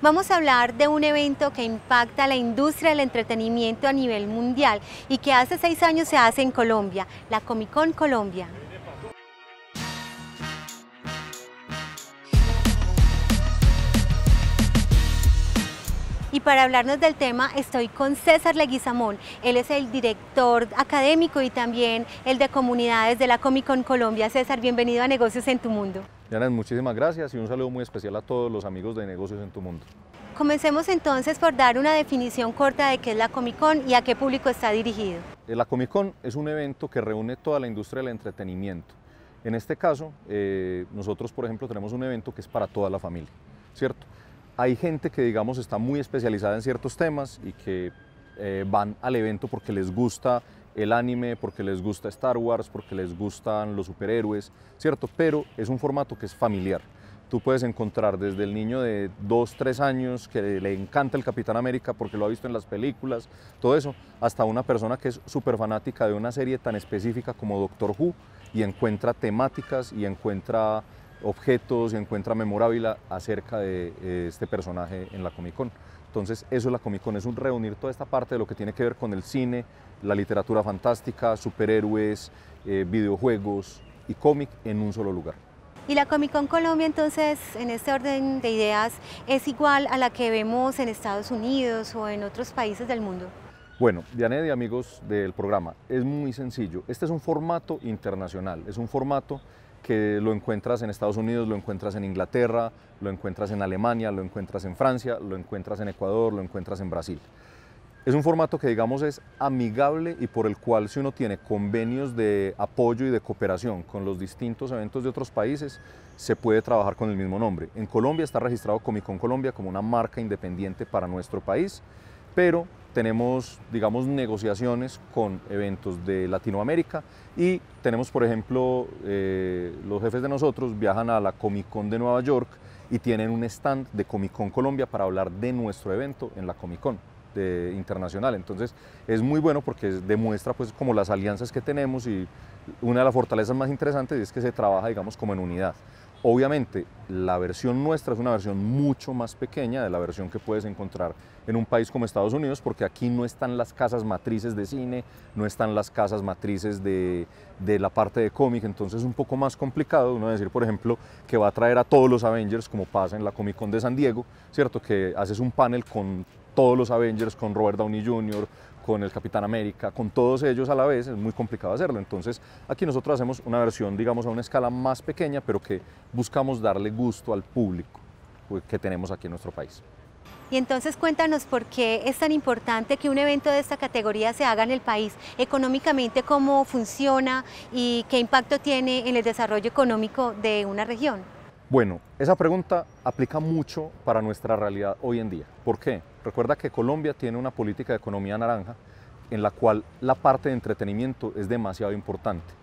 Vamos a hablar de un evento que impacta la industria del entretenimiento a nivel mundial y que hace seis años se hace en Colombia, la Comic Con Colombia. Y para hablarnos del tema estoy con César Leguizamón. Él es el director académico y también el de comunidades de la Comic Con Colombia. César, bienvenido a Negocios en tu Mundo muchísimas gracias y un saludo muy especial a todos los amigos de Negocios en tu Mundo. Comencemos entonces por dar una definición corta de qué es la Comic Con y a qué público está dirigido. Eh, la Comic Con es un evento que reúne toda la industria del entretenimiento. En este caso, eh, nosotros, por ejemplo, tenemos un evento que es para toda la familia, ¿cierto? Hay gente que, digamos, está muy especializada en ciertos temas y que eh, van al evento porque les gusta el anime, porque les gusta Star Wars, porque les gustan los superhéroes, ¿cierto? Pero es un formato que es familiar. Tú puedes encontrar desde el niño de 2, 3 años que le encanta el Capitán América porque lo ha visto en las películas, todo eso, hasta una persona que es súper fanática de una serie tan específica como Doctor Who y encuentra temáticas y encuentra objetos y encuentra memorabilia acerca de eh, este personaje en la Comic Con. Entonces, eso es la Comic Con, es un reunir toda esta parte de lo que tiene que ver con el cine, la literatura fantástica, superhéroes, eh, videojuegos y cómic en un solo lugar. Y la Comic Con Colombia entonces, en este orden de ideas, es igual a la que vemos en Estados Unidos o en otros países del mundo. Bueno, Diane y amigos del programa, es muy sencillo. Este es un formato internacional, es un formato que lo encuentras en Estados Unidos, lo encuentras en Inglaterra, lo encuentras en Alemania, lo encuentras en Francia, lo encuentras en Ecuador, lo encuentras en Brasil. Es un formato que digamos es amigable y por el cual si uno tiene convenios de apoyo y de cooperación con los distintos eventos de otros países, se puede trabajar con el mismo nombre. En Colombia está registrado Comic Con Colombia como una marca independiente para nuestro país, pero tenemos, digamos, negociaciones con eventos de Latinoamérica y tenemos, por ejemplo, eh, los jefes de nosotros viajan a la Comic Con de Nueva York y tienen un stand de Comic Con Colombia para hablar de nuestro evento en la Comic Con internacional. Entonces es muy bueno porque demuestra pues como las alianzas que tenemos y una de las fortalezas más interesantes es que se trabaja digamos como en unidad. Obviamente la versión nuestra es una versión mucho más pequeña de la versión que puedes encontrar en un país como Estados Unidos porque aquí no están las casas matrices de cine, no están las casas matrices de, de la parte de cómic, entonces es un poco más complicado uno decir por ejemplo que va a traer a todos los Avengers como pasa en la Comic Con de San Diego, ¿cierto? Que haces un panel con todos los Avengers, con Robert Downey Jr., con el Capitán América, con todos ellos a la vez, es muy complicado hacerlo. Entonces, aquí nosotros hacemos una versión, digamos, a una escala más pequeña, pero que buscamos darle gusto al público que tenemos aquí en nuestro país. Y entonces cuéntanos por qué es tan importante que un evento de esta categoría se haga en el país, económicamente cómo funciona y qué impacto tiene en el desarrollo económico de una región. Bueno, esa pregunta aplica mucho para nuestra realidad hoy en día. ¿Por qué? Recuerda que Colombia tiene una política de economía naranja en la cual la parte de entretenimiento es demasiado importante.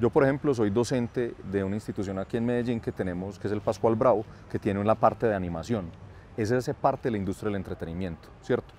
Yo, por ejemplo, soy docente de una institución aquí en Medellín que tenemos, que es el Pascual Bravo, que tiene una parte de animación. Esa es esa parte de la industria del entretenimiento, ¿cierto?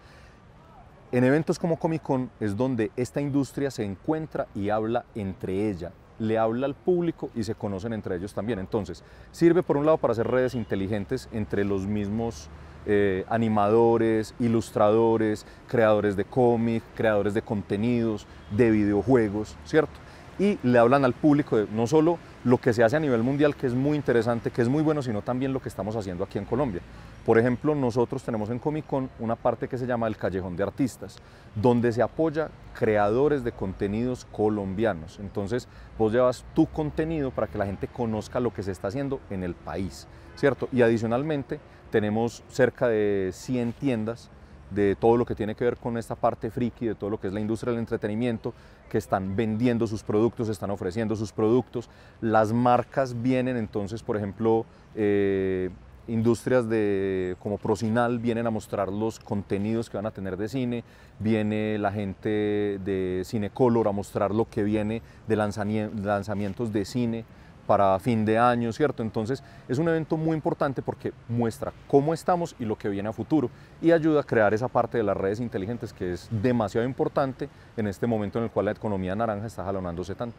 En eventos como Comic Con es donde esta industria se encuentra y habla entre ella, le habla al público y se conocen entre ellos también. Entonces, sirve por un lado para hacer redes inteligentes entre los mismos eh, animadores, ilustradores, creadores de cómics, creadores de contenidos, de videojuegos, ¿cierto? y le hablan al público de no solo lo que se hace a nivel mundial, que es muy interesante, que es muy bueno, sino también lo que estamos haciendo aquí en Colombia. Por ejemplo, nosotros tenemos en Comic Con una parte que se llama el Callejón de Artistas, donde se apoya creadores de contenidos colombianos. Entonces, vos llevas tu contenido para que la gente conozca lo que se está haciendo en el país, ¿cierto? Y adicionalmente, tenemos cerca de 100 tiendas de todo lo que tiene que ver con esta parte friki, de todo lo que es la industria del entretenimiento, que están vendiendo sus productos, están ofreciendo sus productos. Las marcas vienen entonces, por ejemplo, eh, industrias de, como Procinal vienen a mostrar los contenidos que van a tener de cine, viene la gente de Cinecolor a mostrar lo que viene de lanzamientos de cine para fin de año, ¿cierto? Entonces es un evento muy importante porque muestra cómo estamos y lo que viene a futuro y ayuda a crear esa parte de las redes inteligentes que es demasiado importante en este momento en el cual la economía naranja está jalonándose tanto.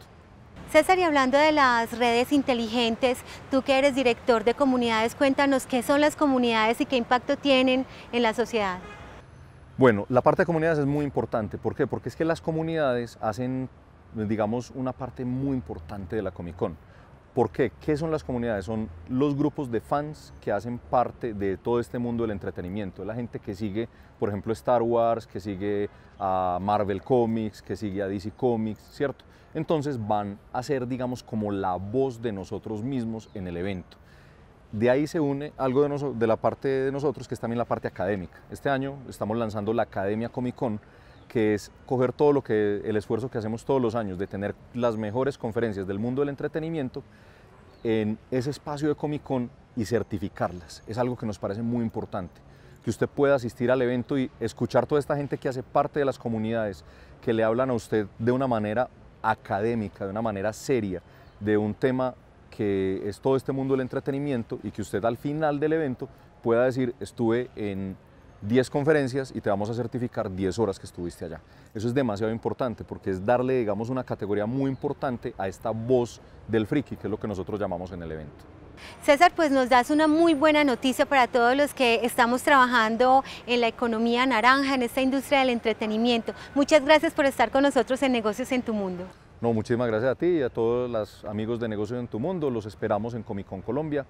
César, y hablando de las redes inteligentes, tú que eres director de comunidades, cuéntanos qué son las comunidades y qué impacto tienen en la sociedad. Bueno, la parte de comunidades es muy importante. ¿Por qué? Porque es que las comunidades hacen, digamos, una parte muy importante de la Comic Con. ¿Por qué? ¿Qué son las comunidades? Son los grupos de fans que hacen parte de todo este mundo del entretenimiento. La gente que sigue, por ejemplo, Star Wars, que sigue a Marvel Comics, que sigue a DC Comics, ¿cierto? Entonces van a ser, digamos, como la voz de nosotros mismos en el evento. De ahí se une algo de, la parte de nosotros, que es también la parte académica. Este año estamos lanzando la Academia Comic Con, que es coger todo lo que el esfuerzo que hacemos todos los años de tener las mejores conferencias del mundo del entretenimiento en ese espacio de Comic Con y certificarlas. Es algo que nos parece muy importante, que usted pueda asistir al evento y escuchar toda esta gente que hace parte de las comunidades, que le hablan a usted de una manera académica, de una manera seria, de un tema que es todo este mundo del entretenimiento y que usted al final del evento pueda decir estuve en 10 conferencias y te vamos a certificar 10 horas que estuviste allá. Eso es demasiado importante porque es darle, digamos, una categoría muy importante a esta voz del friki, que es lo que nosotros llamamos en el evento. César, pues nos das una muy buena noticia para todos los que estamos trabajando en la economía naranja, en esta industria del entretenimiento. Muchas gracias por estar con nosotros en Negocios en tu Mundo. No, muchísimas gracias a ti y a todos los amigos de Negocios en tu Mundo. Los esperamos en Comic Con Colombia